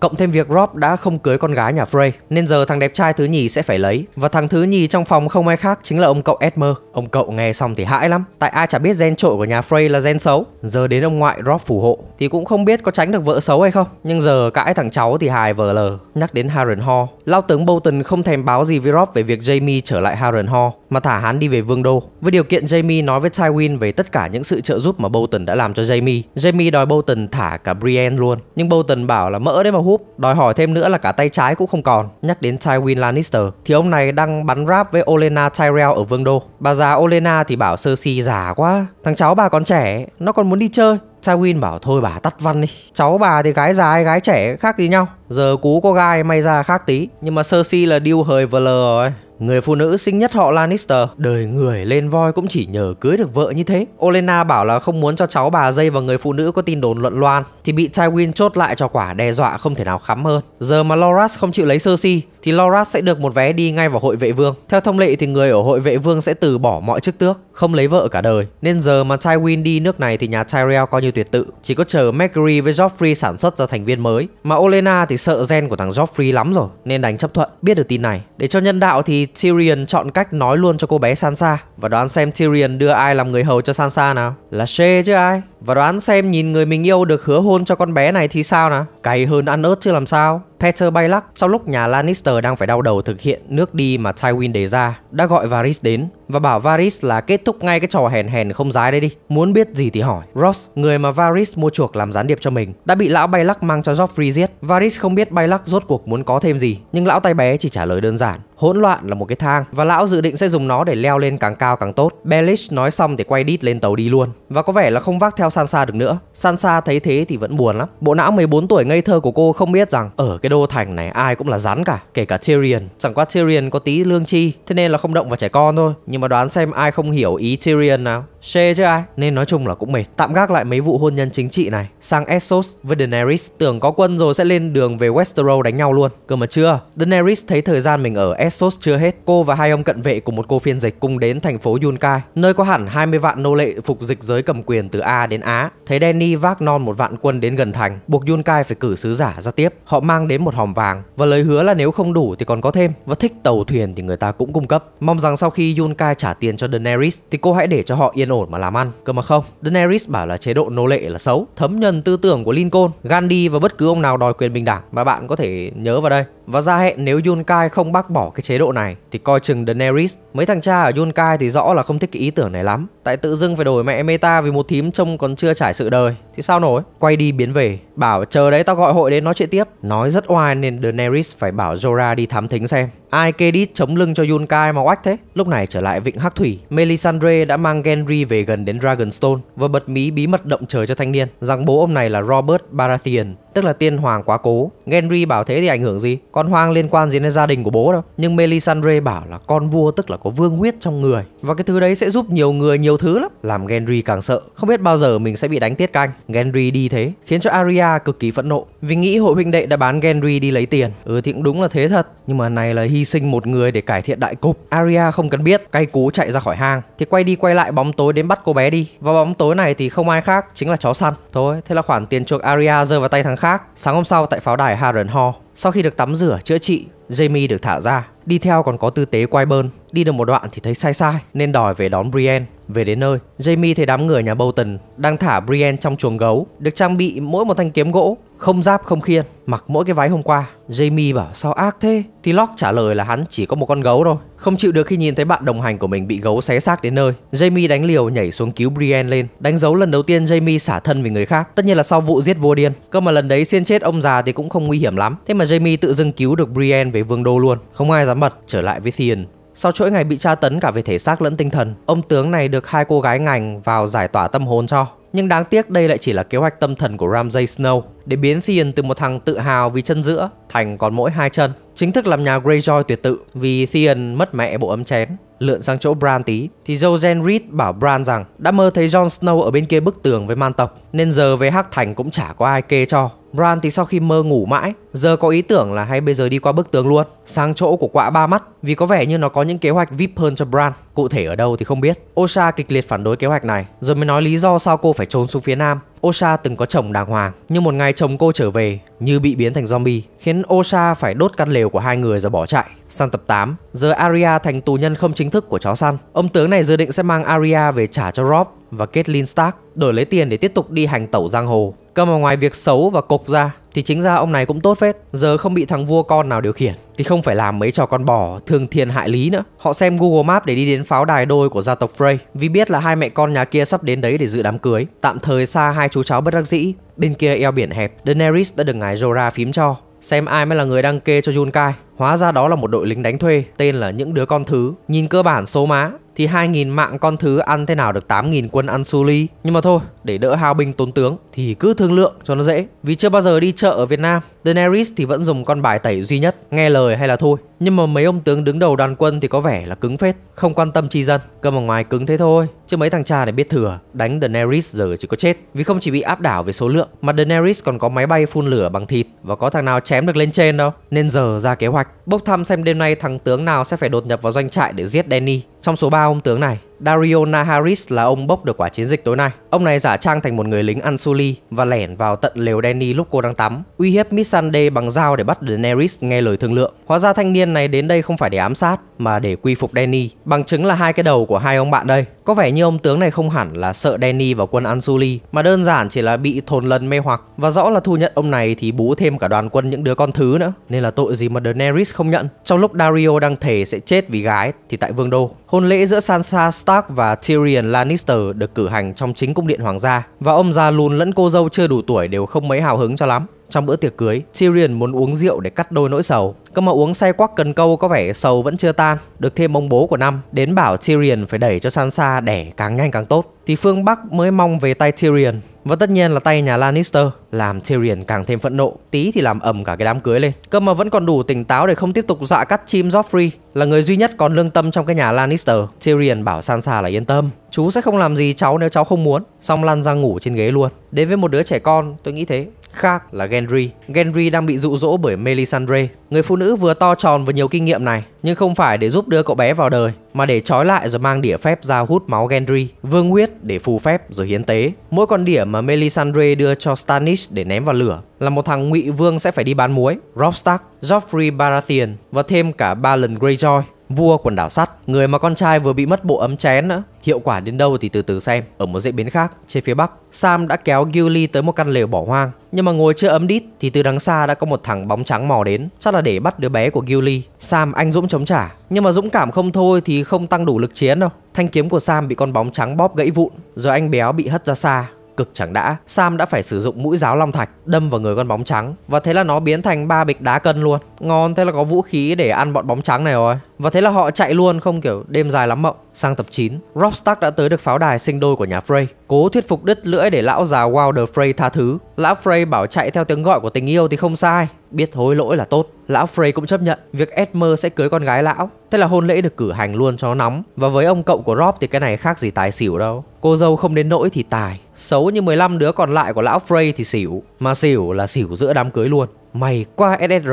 Cộng thêm việc Rob đã không cưới con gái nhà Frey, nên giờ thằng đẹp trai thứ nhì sẽ phải lấy. Và thằng thứ nhì trong phòng không ai khác chính là ông cậu Edmer. Ông cậu nghe xong thì hãi lắm, tại ai chả biết gen trội của nhà Frey là gen xấu. Giờ đến ông ngoại Rob phù hộ thì cũng không biết có tránh được vợ xấu hay không. Nhưng giờ cãi thằng cháu thì hài vờ lờ. Nhắc đến Harren Hall, lao tướng Bolton không thèm báo gì với Rob về việc Jamie trở lại Harren Hall mà thả hắn đi về vương đô. Với điều kiện Jamie nói với Tywin về tất cả những sự trợ giúp mà Bolton đã làm cho Jamie. Jamie đòi Bolton thả cả Brienne luôn, nhưng Bolton bảo là mỡ đấy mà hú cúp, đòi hỏi thêm nữa là cả tay trái cũng không còn. Nhắc đến Tywin Lannister thì ông này đang bắn rap với Olena Tyrell ở Vương Đô. Bà già Olena thì bảo Cersei già quá, thằng cháu bà còn trẻ, nó còn muốn đi chơi. Tywin bảo thôi bà tắt văn đi Cháu bà thì gái già hay gái trẻ khác gì nhau Giờ cú có gai may ra khác tí Nhưng mà Cersei là điêu hời vờ lờ rồi Người phụ nữ sinh nhất họ Lannister, đời người lên voi cũng chỉ nhờ cưới được vợ như thế. Olena bảo là không muốn cho cháu bà dây vào người phụ nữ có tin đồn luận loan thì bị Tywin chốt lại cho quả đe dọa không thể nào khắm hơn. Giờ mà Loras không chịu lấy Cersei thì Loras sẽ được một vé đi ngay vào hội vệ vương. Theo thông lệ thì người ở hội vệ vương sẽ từ bỏ mọi chức tước không lấy vợ cả đời. Nên giờ mà Tywin đi nước này thì nhà Tyrell coi như tuyệt tự, chỉ có chờ Mercury với Joffrey sản xuất ra thành viên mới. Mà Olenna thì sợ gen của thằng Joffrey lắm rồi, nên đánh chấp thuận. Biết được tin này, để cho nhân đạo thì Tyrion chọn cách nói luôn cho cô bé Sansa và đoán xem Tyrion đưa ai làm người hầu cho Sansa nào. Là Shay chứ ai. Và đoán xem nhìn người mình yêu được hứa hôn cho con bé này thì sao nè Cày hơn ăn ớt chứ làm sao? Peter Baylak trong lúc nhà Lannister đang phải đau đầu thực hiện nước đi mà Tywin đề ra đã gọi Varys đến và bảo Varys là kết thúc ngay cái trò hèn hèn không dái đấy đi. Muốn biết gì thì hỏi. Ross, người mà Varys mua chuộc làm gián điệp cho mình, đã bị lão Baylak mang cho Joffrey giết. Varys không biết Baylak rốt cuộc muốn có thêm gì, nhưng lão tay bé chỉ trả lời đơn giản. Hỗn loạn là một cái thang và lão dự định sẽ dùng nó để leo lên càng cao càng tốt. Baelish nói xong thì quay đít lên tàu đi luôn và có vẻ là không vác theo Sansa được nữa. Sansa thấy thế thì vẫn buồn lắm. Bộ não 14 tuổi ngây thơ của cô không biết rằng ở cái đô thành này ai cũng là rắn cả, kể cả Tyrion. Chẳng qua Tyrion có tí lương chi, thế nên là không động vào trẻ con thôi. Nhưng mà đoán xem ai không hiểu ý Tyrion nào. Shea chứ ai Nên nói chung là cũng mệt Tạm gác lại mấy vụ hôn nhân chính trị này Sang Essos với Daenerys Tưởng có quân rồi sẽ lên đường về Westeros đánh nhau luôn Cơ mà chưa Daenerys thấy thời gian mình ở Essos chưa hết Cô và hai ông cận vệ của một cô phiên dịch cùng đến thành phố Yunkai Nơi có hẳn 20 vạn nô lệ phục dịch giới cầm quyền từ A đến Á Thấy Danny vác non một vạn quân đến gần thành Buộc Yunkai phải cử sứ giả ra tiếp Họ mang đến một hòm vàng Và lời hứa là nếu không đủ thì còn có thêm Và thích tàu thuyền thì người ta cũng cung cấp Mong rằng sau khi Yunkai trả tiền cho Daenerys Thì cô hãy để cho họ yên ổn ổn mà làm ăn Cơ mà không Daenerys bảo là chế độ nô lệ là xấu Thấm nhuần tư tưởng của Lincoln Gandhi và bất cứ ông nào đòi quyền bình đẳng Mà bạn có thể nhớ vào đây và ra hẹn nếu Yunkai không bác bỏ cái chế độ này thì coi chừng Daenerys. Mấy thằng cha ở Yunkai thì rõ là không thích cái ý tưởng này lắm. Tại tự dưng phải đổi mẹ meta vì một thím trông còn chưa trải sự đời. Thì sao nổi? Quay đi biến về. Bảo chờ đấy tao gọi hội đến nói chuyện tiếp. Nói rất oai nên Daenerys phải bảo Jorah đi thám thính xem. Ai kê đít chống lưng cho Yunkai mà oách thế? Lúc này trở lại vịnh Hắc Thủy, Melisandre đã mang Gendry về gần đến Dragonstone và bật mí bí mật động trời cho thanh niên rằng bố ông này là Robert Baratheon, tức là tiên hoàng quá cố. Gendry bảo thế thì ảnh hưởng gì? con hoang liên quan gì đến gia đình của bố đâu nhưng melisandre bảo là con vua tức là có vương huyết trong người và cái thứ đấy sẽ giúp nhiều người nhiều thứ lắm làm gendry càng sợ không biết bao giờ mình sẽ bị đánh tiết canh gendry đi thế khiến cho Arya cực kỳ phẫn nộ vì nghĩ hội huynh đệ đã bán gendry đi lấy tiền ừ thì cũng đúng là thế thật nhưng mà này là hy sinh một người để cải thiện đại cục Arya không cần biết cay cú chạy ra khỏi hang thì quay đi quay lại bóng tối đến bắt cô bé đi và bóng tối này thì không ai khác chính là chó săn thôi thế là khoản tiền chuộc Arya rơi vào tay thằng khác sáng hôm sau tại pháo đài harrenhal sau khi được tắm rửa, chữa trị, Jamie được thả ra. Đi theo còn có tư tế quay bơn. Đi được một đoạn thì thấy sai sai nên đòi về đón Brienne. Về đến nơi, Jamie thấy đám người nhà Bolton đang thả Brienne trong chuồng gấu, được trang bị mỗi một thanh kiếm gỗ, không giáp không khiên, mặc mỗi cái váy hôm qua. Jamie bảo sao ác thế? Thì Locke trả lời là hắn chỉ có một con gấu thôi. Không chịu được khi nhìn thấy bạn đồng hành của mình bị gấu xé xác đến nơi, Jamie đánh liều nhảy xuống cứu Brienne lên. Đánh dấu lần đầu tiên Jamie xả thân vì người khác, tất nhiên là sau vụ giết vua điên. Cơ mà lần đấy xiên chết ông già thì cũng không nguy hiểm lắm. Thế mà Jamie tự dưng cứu được Brienne về vương đô luôn. Không ai dám bật, trở lại với Theon. Sau chuỗi ngày bị tra tấn cả về thể xác lẫn tinh thần, ông tướng này được hai cô gái ngành vào giải tỏa tâm hồn cho. Nhưng đáng tiếc đây lại chỉ là kế hoạch tâm thần của Ramsay Snow để biến Theon từ một thằng tự hào vì chân giữa thành còn mỗi hai chân. Chính thức làm nhà Greyjoy tuyệt tự vì Theon mất mẹ bộ ấm chén. Lượn sang chỗ Bran tí thì Jojen Reed bảo Bran rằng đã mơ thấy Jon Snow ở bên kia bức tường với man tộc nên giờ về Hắc Thành cũng chả có ai kê cho. Bran thì sau khi mơ ngủ mãi, giờ có ý tưởng là hay bây giờ đi qua bức tường luôn, sang chỗ của quạ ba mắt vì có vẻ như nó có những kế hoạch VIP hơn cho Bran, cụ thể ở đâu thì không biết. Osha kịch liệt phản đối kế hoạch này, rồi mới nói lý do sao cô phải trốn xuống phía nam Osa từng có chồng đàng hoàng, nhưng một ngày chồng cô trở về như bị biến thành zombie, khiến Osa phải đốt căn lều của hai người rồi bỏ chạy. Sang tập 8, giờ Arya thành tù nhân không chính thức của chó săn. Ông tướng này dự định sẽ mang Arya về trả cho Rob và Catelyn Stark, đổi lấy tiền để tiếp tục đi hành tẩu giang hồ. Cơ mà ngoài việc xấu và cục ra, thì chính ra ông này cũng tốt phết Giờ không bị thằng vua con nào điều khiển Thì không phải làm mấy trò con bò thương thiên hại lý nữa Họ xem Google Map để đi đến pháo đài đôi của gia tộc Frey Vì biết là hai mẹ con nhà kia sắp đến đấy để dự đám cưới Tạm thời xa hai chú cháu bất đắc dĩ Bên kia eo biển hẹp Daenerys đã được ngài Jorah phím cho Xem ai mới là người đăng kê cho Junkai Hóa ra đó là một đội lính đánh thuê Tên là những đứa con thứ Nhìn cơ bản số má thì 2.000 mạng con thứ ăn thế nào được 8.000 quân ăn Suli. Nhưng mà thôi, để đỡ hao binh tốn tướng thì cứ thương lượng cho nó dễ. Vì chưa bao giờ đi chợ ở Việt Nam, Daenerys thì vẫn dùng con bài tẩy duy nhất, nghe lời hay là thôi. Nhưng mà mấy ông tướng đứng đầu đoàn quân thì có vẻ là cứng phết, không quan tâm chi dân. Cơ mà ngoài cứng thế thôi, Chứ mấy thằng cha này biết thừa, đánh Daenerys giờ chỉ có chết vì không chỉ bị áp đảo về số lượng mà Daenerys còn có máy bay phun lửa bằng thịt và có thằng nào chém được lên trên đâu. Nên giờ ra kế hoạch, bốc thăm xem đêm nay thằng tướng nào sẽ phải đột nhập vào doanh trại để giết Danny trong số 3 ông tướng này. Dario Naharis là ông bốc được quả chiến dịch tối nay. Ông này giả trang thành một người lính Ansuli và lẻn vào tận lều Danny lúc cô đang tắm, uy hiếp Missandei bằng dao để bắt Daenerys nghe lời thương lượng. Hóa ra thanh niên này đến đây không phải để ám sát mà để quy phục Danny, bằng chứng là hai cái đầu của hai ông bạn đây. Có vẻ như ông tướng này không hẳn là sợ Danny và quân Ansuli mà đơn giản chỉ là bị thồn lần mê hoặc và rõ là thu nhận ông này thì bú thêm cả đoàn quân những đứa con thứ nữa, nên là tội gì mà Daenerys không nhận. Trong lúc Dario đang thề sẽ chết vì gái thì tại vương đô, hôn lễ giữa Sansa Stark và Tyrion Lannister được cử hành trong chính cung điện hoàng gia và ông già lùn lẫn cô dâu chưa đủ tuổi đều không mấy hào hứng cho lắm. Trong bữa tiệc cưới, Tyrion muốn uống rượu để cắt đôi nỗi sầu. Cơ mà uống say quắc cần câu có vẻ sầu vẫn chưa tan. Được thêm ông bố của năm đến bảo Tyrion phải đẩy cho Sansa đẻ càng nhanh càng tốt. Thì phương Bắc mới mong về tay Tyrion. Và tất nhiên là tay nhà Lannister Làm Tyrion càng thêm phẫn nộ Tí thì làm ầm cả cái đám cưới lên Cơ mà vẫn còn đủ tỉnh táo để không tiếp tục dọa cắt chim Joffrey Là người duy nhất còn lương tâm trong cái nhà Lannister Tyrion bảo Sansa là yên tâm Chú sẽ không làm gì cháu nếu cháu không muốn Xong lăn ra ngủ trên ghế luôn Đến với một đứa trẻ con tôi nghĩ thế khác là Gendry. Gendry đang bị dụ dỗ bởi Melisandre, người phụ nữ vừa to tròn và nhiều kinh nghiệm này, nhưng không phải để giúp đưa cậu bé vào đời, mà để trói lại rồi mang đĩa phép ra hút máu Gendry, vương huyết để phù phép rồi hiến tế. Mỗi con đĩa mà Melisandre đưa cho Stannis để ném vào lửa là một thằng ngụy vương sẽ phải đi bán muối, Robb Stark, Joffrey Baratheon và thêm cả ba lần Greyjoy Vua quần đảo sắt, người mà con trai vừa bị mất bộ ấm chén nữa. Hiệu quả đến đâu thì từ từ xem. Ở một diễn biến khác, trên phía bắc, Sam đã kéo Gilly tới một căn lều bỏ hoang. Nhưng mà ngồi chưa ấm đít thì từ đằng xa đã có một thằng bóng trắng mò đến, chắc là để bắt đứa bé của Gilly. Sam anh dũng chống trả, nhưng mà dũng cảm không thôi thì không tăng đủ lực chiến đâu. Thanh kiếm của Sam bị con bóng trắng bóp gãy vụn, rồi anh béo bị hất ra xa cực chẳng đã, Sam đã phải sử dụng mũi giáo long thạch đâm vào người con bóng trắng và thế là nó biến thành ba bịch đá cân luôn. Ngon thế là có vũ khí để ăn bọn bóng trắng này rồi. Và thế là họ chạy luôn không kiểu đêm dài lắm mộng. Sang tập 9, Rob Stark đã tới được pháo đài sinh đôi của nhà Frey, cố thuyết phục đứt lưỡi để lão già Wilder Frey tha thứ. Lão Frey bảo chạy theo tiếng gọi của tình yêu thì không sai, biết hối lỗi là tốt. Lão Frey cũng chấp nhận việc Edmer sẽ cưới con gái lão, thế là hôn lễ được cử hành luôn cho nó nóng. Và với ông cậu của Rob thì cái này khác gì tài xỉu đâu. Cô dâu không đến nỗi thì tài, Xấu như 15 đứa còn lại của lão Frey thì xỉu Mà xỉu là xỉu giữa đám cưới luôn Mày qua SSR,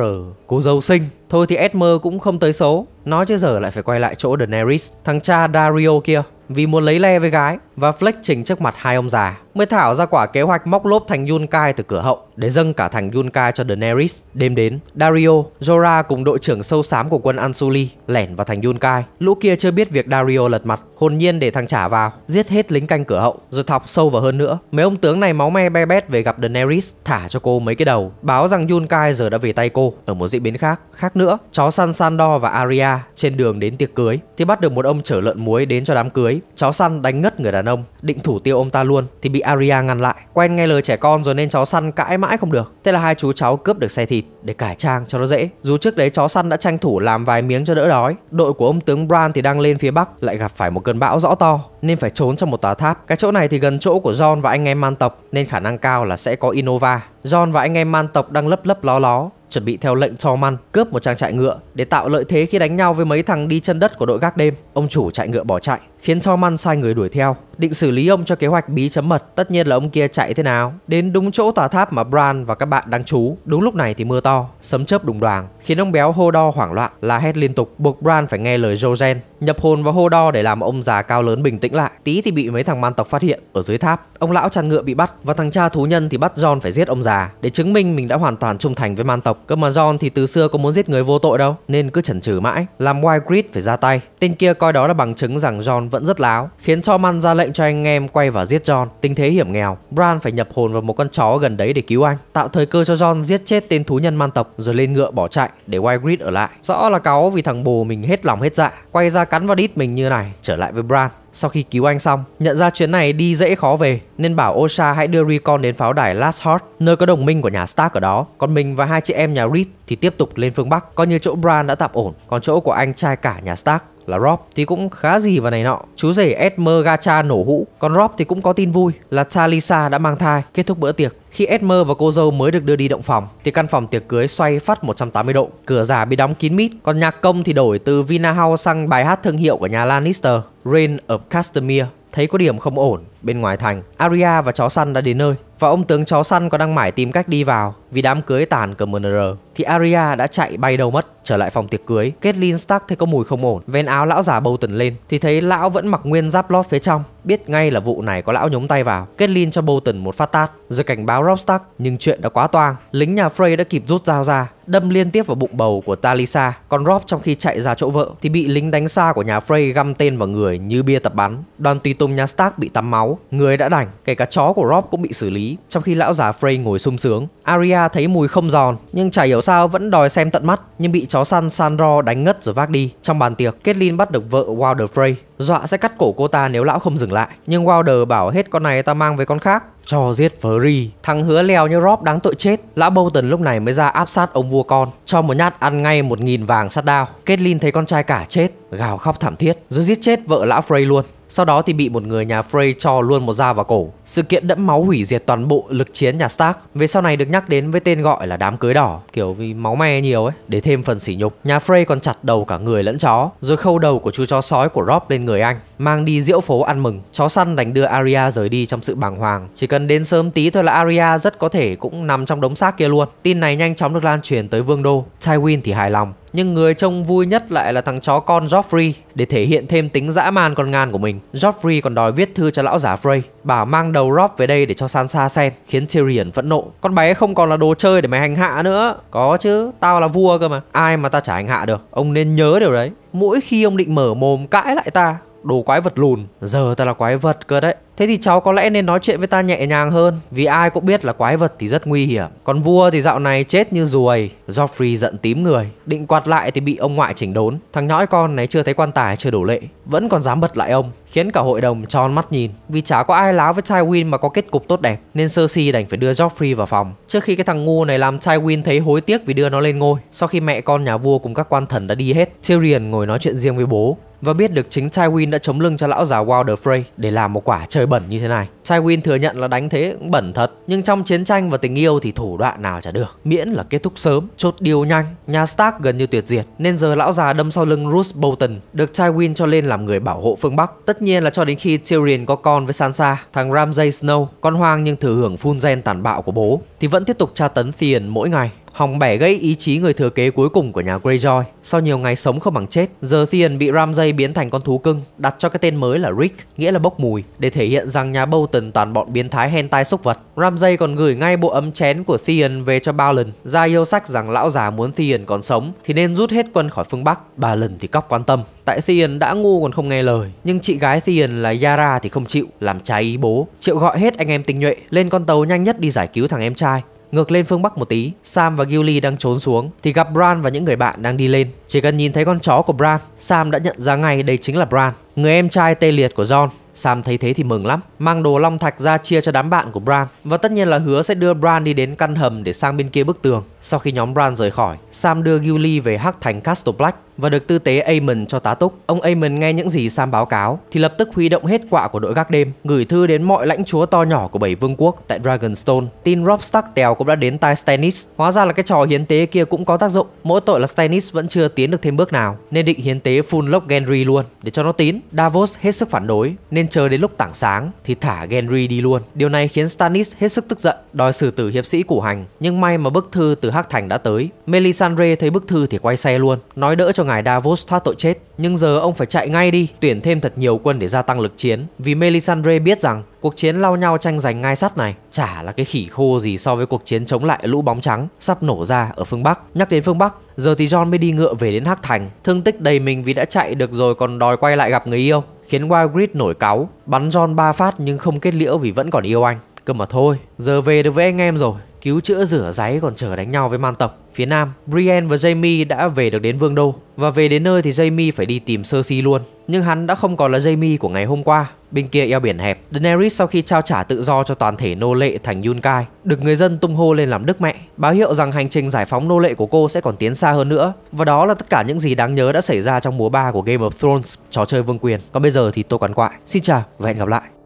cô dâu sinh Thôi thì Esmer cũng không tới số Nó chứ giờ lại phải quay lại chỗ Daenerys Thằng cha Dario kia Vì muốn lấy le với gái và flex trình trước mặt hai ông già mới thảo ra quả kế hoạch móc lốp thành Yunkai từ cửa hậu để dâng cả thành Yunkai cho Daenerys. Đêm đến, Dario, Jorah cùng đội trưởng sâu xám của quân Ansuli lẻn vào thành Yunkai. Lũ kia chưa biết việc Dario lật mặt, hồn nhiên để thằng trả vào, giết hết lính canh cửa hậu rồi thọc sâu vào hơn nữa. Mấy ông tướng này máu me be bét về gặp Daenerys, thả cho cô mấy cái đầu, báo rằng Yunkai giờ đã về tay cô. Ở một diễn biến khác, khác nữa, chó săn Sandor và Arya trên đường đến tiệc cưới thì bắt được một ông chở lợn muối đến cho đám cưới. Chó săn đánh ngất người đàn đàn ông định thủ tiêu ông ta luôn thì bị Aria ngăn lại. Quen nghe lời trẻ con rồi nên chó săn cãi mãi không được. Thế là hai chú cháu cướp được xe thịt để cải trang cho nó dễ. Dù trước đấy chó săn đã tranh thủ làm vài miếng cho đỡ đói. Đội của ông tướng Bran thì đang lên phía bắc lại gặp phải một cơn bão rõ to nên phải trốn trong một tòa tháp. Cái chỗ này thì gần chỗ của John và anh em man tộc nên khả năng cao là sẽ có Innova. John và anh em man tộc đang lấp lấp ló ló chuẩn bị theo lệnh cho man cướp một trang trại ngựa để tạo lợi thế khi đánh nhau với mấy thằng đi chân đất của đội gác đêm. Ông chủ chạy ngựa bỏ chạy, khiến cho man sai người đuổi theo định xử lý ông cho kế hoạch bí chấm mật, tất nhiên là ông kia chạy thế nào. Đến đúng chỗ tòa tháp mà Bran và các bạn đang trú, đúng lúc này thì mưa to, sấm chớp đùng đoàng, khiến ông béo hô đo hoảng loạn, la hét liên tục, buộc Bran phải nghe lời Jojen, nhập hồn vào hô đo để làm ông già cao lớn bình tĩnh lại. Tí thì bị mấy thằng man tộc phát hiện ở dưới tháp, ông lão chăn ngựa bị bắt và thằng cha thú nhân thì bắt John phải giết ông già để chứng minh mình đã hoàn toàn trung thành với man tộc. Cơ mà John thì từ xưa có muốn giết người vô tội đâu, nên cứ chần chừ mãi, làm White Grid phải ra tay. Tên kia coi đó là bằng chứng rằng John vẫn rất láo, khiến cho man ra lệnh lệnh cho anh em quay vào giết John. tình thế hiểm nghèo, Bran phải nhập hồn vào một con chó gần đấy để cứu anh, tạo thời cơ cho John giết chết tên thú nhân man tộc rồi lên ngựa bỏ chạy để Wygrid ở lại. Rõ là cáu vì thằng bồ mình hết lòng hết dạ, quay ra cắn vào đít mình như này, trở lại với Bran. Sau khi cứu anh xong, nhận ra chuyến này đi dễ khó về nên bảo Osha hãy đưa Recon đến pháo đài Last Heart, nơi có đồng minh của nhà Stark ở đó. Còn mình và hai chị em nhà Reed thì tiếp tục lên phương Bắc, coi như chỗ Bran đã tạm ổn, còn chỗ của anh trai cả nhà Stark là Rob thì cũng khá gì và này nọ. Chú rể Esmer Gacha nổ hũ, còn Rob thì cũng có tin vui là Talisa đã mang thai. Kết thúc bữa tiệc, khi Esmer và cô dâu mới được đưa đi động phòng thì căn phòng tiệc cưới xoay phát 180 độ, cửa giả bị đóng kín mít, còn nhạc công thì đổi từ Vina House sang bài hát thương hiệu của nhà Lannister, Reign of Castamere. Thấy có điểm không ổn, bên ngoài thành, Aria và chó săn đã đến nơi và ông tướng chó săn còn đang mải tìm cách đi vào vì đám cưới tàn cờ MNR thì Aria đã chạy bay đầu mất trở lại phòng tiệc cưới. Caitlyn Stark thấy có mùi không ổn, vén áo lão già bâu tần lên thì thấy lão vẫn mặc nguyên giáp lót phía trong, biết ngay là vụ này có lão nhúng tay vào. Caitlyn cho bâu một phát tát rồi cảnh báo Rob Stark nhưng chuyện đã quá toang, lính nhà Frey đã kịp rút dao ra đâm liên tiếp vào bụng bầu của Talisa. Còn Rob trong khi chạy ra chỗ vợ thì bị lính đánh xa của nhà Frey găm tên vào người như bia tập bắn. Đoàn tùy tùng nhà Stark bị tắm máu người đã đành, kể cả chó của Rob cũng bị xử lý, trong khi lão già Frey ngồi sung sướng. Arya thấy mùi không giòn, nhưng chả hiểu sao vẫn đòi xem tận mắt, nhưng bị chó săn Sandro đánh ngất rồi vác đi. Trong bàn tiệc, Caitlyn bắt được vợ Wilder Frey, dọa sẽ cắt cổ cô ta nếu lão không dừng lại. Nhưng Wilder bảo hết con này ta mang về con khác, cho giết Fury. Thằng hứa leo như Rob đáng tội chết. Lão Bolton lúc này mới ra áp sát ông vua con, cho một nhát ăn ngay một nghìn vàng sát đao. Caitlyn thấy con trai cả chết, gào khóc thảm thiết, rồi giết chết vợ lão Frey luôn. Sau đó thì bị một người nhà Frey cho luôn một dao vào cổ. Sự kiện đẫm máu hủy diệt toàn bộ lực chiến nhà Stark về sau này được nhắc đến với tên gọi là đám cưới đỏ, kiểu vì máu me nhiều ấy. Để thêm phần sỉ nhục, nhà Frey còn chặt đầu cả người lẫn chó, rồi khâu đầu của chú chó sói của Rob lên người anh mang đi diễu phố ăn mừng. Chó săn đánh đưa Arya rời đi trong sự bàng hoàng. Chỉ cần đến sớm tí thôi là Arya rất có thể cũng nằm trong đống xác kia luôn. Tin này nhanh chóng được lan truyền tới vương đô. Tywin thì hài lòng. Nhưng người trông vui nhất lại là thằng chó con Joffrey để thể hiện thêm tính dã man con ngan của mình. Joffrey còn đòi viết thư cho lão giả Frey, bảo mang đầu Rob về đây để cho Sansa xem, khiến Tyrion phẫn nộ. Con bé không còn là đồ chơi để mày hành hạ nữa. Có chứ, tao là vua cơ mà. Ai mà ta chả hành hạ được, ông nên nhớ điều đấy. Mỗi khi ông định mở mồm cãi lại ta, đồ quái vật lùn giờ ta là quái vật cơ đấy Thế thì cháu có lẽ nên nói chuyện với ta nhẹ nhàng hơn Vì ai cũng biết là quái vật thì rất nguy hiểm Còn vua thì dạo này chết như ruồi Joffrey giận tím người Định quạt lại thì bị ông ngoại chỉnh đốn Thằng nhõi con này chưa thấy quan tài chưa đổ lệ Vẫn còn dám bật lại ông Khiến cả hội đồng tròn mắt nhìn Vì chả có ai láo với Tywin mà có kết cục tốt đẹp Nên Cersei đành phải đưa Joffrey vào phòng Trước khi cái thằng ngu này làm Tywin thấy hối tiếc vì đưa nó lên ngôi Sau khi mẹ con nhà vua cùng các quan thần đã đi hết Tyrion ngồi nói chuyện riêng với bố Và biết được chính Tywin đã chống lưng cho lão già Wilder Frey Để làm một quả trở trời bẩn như thế này. Tywin thừa nhận là đánh thế cũng bẩn thật, nhưng trong chiến tranh và tình yêu thì thủ đoạn nào chả được, miễn là kết thúc sớm, chốt điều nhanh. Nhà Stark gần như tuyệt diệt, nên giờ lão già đâm sau lưng Roose Bolton được Tywin cho lên làm người bảo hộ phương Bắc. Tất nhiên là cho đến khi Tyrion có con với Sansa, thằng Ramsay Snow, con hoang nhưng thừa hưởng phun gen tàn bạo của bố, thì vẫn tiếp tục tra tấn Theon mỗi ngày. Hòng bẻ gãy ý chí người thừa kế cuối cùng của nhà Greyjoy. Sau nhiều ngày sống không bằng chết, giờ Theon bị Ramsay biến thành con thú cưng, đặt cho cái tên mới là Rick, nghĩa là bốc mùi, để thể hiện rằng nhà Bolton toàn bọn biến thái tai xúc vật. Ramsay còn gửi ngay bộ ấm chén của Theon về cho Balon, ra yêu sách rằng lão già muốn Theon còn sống thì nên rút hết quân khỏi phương Bắc. Balon thì cóc quan tâm. Tại Theon đã ngu còn không nghe lời, nhưng chị gái Theon là Yara thì không chịu, làm trái ý bố, triệu gọi hết anh em tinh nhuệ lên con tàu nhanh nhất đi giải cứu thằng em trai Ngược lên phương Bắc một tí, Sam và Gilly đang trốn xuống thì gặp Bran và những người bạn đang đi lên. Chỉ cần nhìn thấy con chó của Bran, Sam đã nhận ra ngay đây chính là Bran, người em trai tê liệt của John. Sam thấy thế thì mừng lắm, mang đồ long thạch ra chia cho đám bạn của Bran và tất nhiên là hứa sẽ đưa Bran đi đến căn hầm để sang bên kia bức tường. Sau khi nhóm Bran rời khỏi, Sam đưa Gilly về hắc thành Castle Black và được tư tế Aemon cho tá túc. Ông Aemon nghe những gì Sam báo cáo thì lập tức huy động hết quạ của đội gác đêm, gửi thư đến mọi lãnh chúa to nhỏ của bảy vương quốc tại Dragonstone. Tin Rob Stark tèo cũng đã đến tai Stannis. Hóa ra là cái trò hiến tế kia cũng có tác dụng. Mỗi tội là Stannis vẫn chưa tiến được thêm bước nào nên định hiến tế Phun Lốc Gendry luôn để cho nó tín. Davos hết sức phản đối nên nên chờ đến lúc tảng sáng thì thả Genry đi luôn. Điều này khiến Stannis hết sức tức giận, đòi xử tử hiệp sĩ củ hành, nhưng may mà bức thư từ Hắc Thành đã tới. Melisandre thấy bức thư thì quay xe luôn, nói đỡ cho ngài Davos thoát tội chết. Nhưng giờ ông phải chạy ngay đi, tuyển thêm thật nhiều quân để gia tăng lực chiến, vì Melisandre biết rằng cuộc chiến lao nhau tranh giành ngai sắt này chả là cái khỉ khô gì so với cuộc chiến chống lại lũ bóng trắng sắp nổ ra ở phương Bắc. Nhắc đến phương Bắc, giờ thì John mới đi ngựa về đến Hắc Thành, thương tích đầy mình vì đã chạy được rồi còn đòi quay lại gặp người yêu khiến Wild Grid nổi cáu, bắn John ba phát nhưng không kết liễu vì vẫn còn yêu anh. Cơ mà thôi, giờ về được với anh em rồi, cứu chữa rửa giấy còn chờ đánh nhau với man tộc. Phía nam, Brienne và Jamie đã về được đến Vương Đô và về đến nơi thì Jamie phải đi tìm Cersei luôn. Nhưng hắn đã không còn là Jamie của ngày hôm qua. Bên kia eo biển hẹp, Daenerys sau khi trao trả tự do cho toàn thể nô lệ thành Yunkai, được người dân tung hô lên làm đức mẹ, báo hiệu rằng hành trình giải phóng nô lệ của cô sẽ còn tiến xa hơn nữa. Và đó là tất cả những gì đáng nhớ đã xảy ra trong mùa 3 của Game of Thrones, trò chơi vương quyền. Còn bây giờ thì tôi quán quại. Xin chào và hẹn gặp lại.